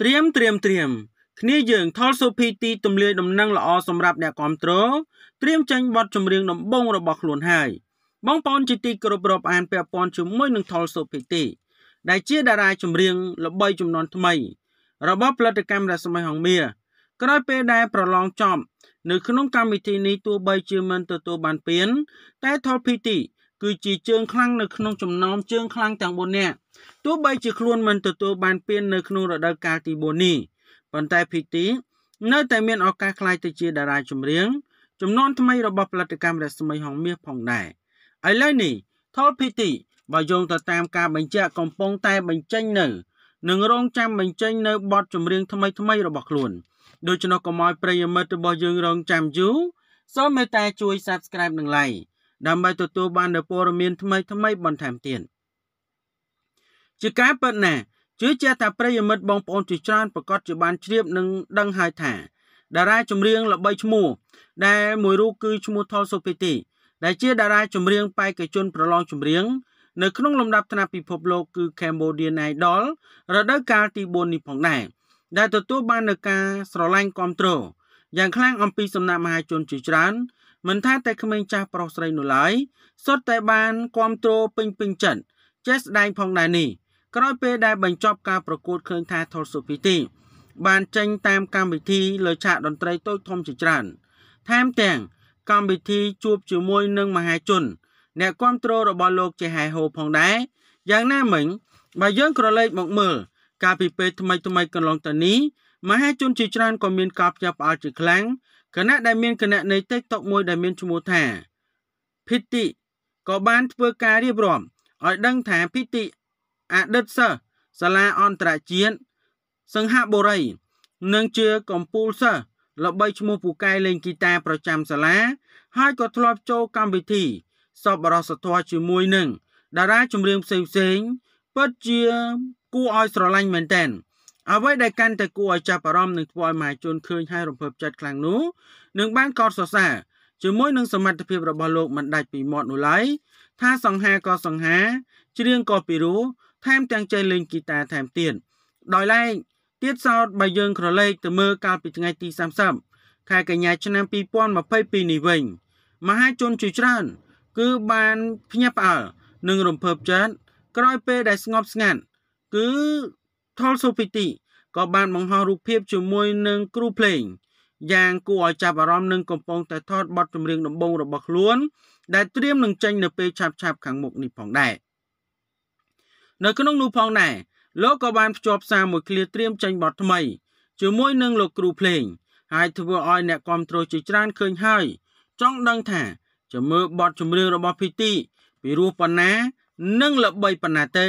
ត្រៀមត្រៀមត្រៀមគ្នាយើងថតសូភីទីទំលាយដំណឹងល្អសម្រាប់អ្នកគ្រប់គ្រងត្រៀមចាញ់បទចម្រៀងដំបងរបស់ខ្លួនហើយបងប្អូនជាទីគោរពរាប់អានពាក់ព័ន្ធជាមួយនឹងថលសូភីទីដែលជាតារាចម្រៀងល្បីចំនួនថ្មី របស់ផលិតកម្មរស្មីហងមាក្រោយពេលដែលប្រឡងចប់នៅក្នុងកម្មវិធីនេះទោះបីជាមិនទទួលបានពាន តែថលភីទីគឺជាជើងខ្លាំងនៅក្នុងចំណោមជើងខ្លាំងទាំង4នាក់ទោះបីជាខ្លួនមិនទទួលបានពាននៅក្នុងរដូវកាលទី4នេះប៉ុន្តែភីទី នៅតែមានឱកាសក្លាយទៅជាតារាចម្រៀងចំនួនថ្មីរបស់ផលិតកម្មរស្មីហងមាសផងដែរឥឡូវនេះ Thol PT បើយោងទៅតាមការបញ្ជាក់កំពុងតែបញ្ចេញនៅនឹងរងចាំបញ្ចេញនៅបទចម្រៀងថ្មីថ្មីរបស់ខ្លួន ដូច្នោះកុំឲ្យប្រិយមិត្តរបស់យើងរងចាំយូរសូមមេត្តាជួយ Subscribe និង Like ដើម្បីទទួលបាននូវព័ត៌មានថ្មីថ្មីបន្ថែមទៀតជាការពិតណាស់ជឿជាក់ថាប្រិយមិត្តបងប្អូនជាច្រើនប្រកាសជាបានជ្រាបនិងដឹងហើយថាតារាចម្រៀងល្បីឈ្មោះដែលមួយរូបគឺឈ្មោះថលសុភីទីដែលជា តារាចម្រៀងបេក្ខជនប្រឡងចម្រៀងនៅក្នុងលំដាប់ថ្នាក់ពិភពលោកគឺ Cambodian Idol រដូវកាលទី4នេះផងដែរដែលទទួលបាននូវការស្រឡាញ់គាំទ្រយ៉ាងខ្លាំងអំពីសំណាក់មហាជនជាច្រើនមិនថាតែក្មេងចាស់ប្រុសស្រីនោះឡើយសុទ្ធតែបានគាំទ្រពេញពេញចិត្តចេះស្ដែងផងដែរនេះ ក្រោយពេលដែលបញ្ចប់ការប្រកួតឃើញថា Tholsopiti បានចេញតាមកម្មវិធីលើឆាកតន្ត្រីតូចធំជាច្រើន ថែមទាំងកម្មវិធីជួបជាមួយនឹងមហាជន អ្នកគាំទ្ររបស់លោកជាហែហូផងដែរយ៉ាងណាមិញបើយើងក្រឡេកមកមើលកាលពីពេលថ្មីថ្មីកន្លងទៅនេះមហាជនជាច្រើនក៏មានការផ្ទះផ្អល់ជាខ្លាំងគណៈដែលមានគណនី TikTok មួយដែលមានឈ្មោះថា Pitti ក៏បានធ្វើការរៀបរាប់ឲ្យដឹងថា Pitti អតីតសិស្សសាលាអន្តរជាតិសង្ហបុរីនិងជាកំពូលសិស្សល្បីឈ្មោះពូកែលេងហ្គីតាប្រចាំសាលាហើយក៏ធ្លាប់ចូលកម្មវិធី សប្បុរសធម៌ជាមួយនឹងតារាចម្រៀងផ្សេងៗពិតជាគួរឲ្យស្រឡាញ់មែនទែន។អ្វីដែលកាន់តែគួរឲ្យចាប់អារម្មណ៍និងធ្វើឲ្យមហាជនឃើញហើយរំភើបចិត្តខ្លាំងនោះនឹងបានកោតសរសើរជាមួយនឹងសមត្ថភាពរបស់លោកមិនដាច់ពីមាត់នោះឡើយថាសង្ហាក៏សង្ហាច្រៀងក៏ពីរោះថែមទាំងចេះលេងហ្គីតាថែមទៀតដោយឡែកទៀតសោតបើយើងក្រឡេកទៅមើលកាលពីថ្ងៃទី30ខែកញ្ញាឆ្នាំ2022នេះវិញ មហាជនជាច្រើនគឺបានភ្ញាក់ផ្អើលនិងរំភើបចិត្តក្រោយពេលដែលស្ងប់ស្ងាត់គឺ Thol Sopiti ក៏បានបង្ហោះរូបភាពជាមួយនឹងគ្រូភ្លេងយ៉ាងគួរឲ្យចាប់អារម្មណ៍នឹងកំពុងតែថតបទចម្រៀងដំបូងរបស់ខ្លួនដែលត្រៀមនឹងចេញនៅពេលឆាប់ឆាប់ខាងមុខនេះផងដែរនៅក្នុងនោះផងដែរលោកក៏បានភ្ជាប់សារមួយឃ្លាត្រៀមចេញបទថ្មីជាមួយនឹងលោកគ្រូភ្លេងហើយធ្វើឲ្យអ្នកគ្រប់គ្រងជាច្រើនឃើញហើយចង់ដឹងថាជាមើលបទចម្រៀងរបស់ភីទី ពីរោះប៉ុណ្ណា និងល្បីប៉ុណ្ណាទៅ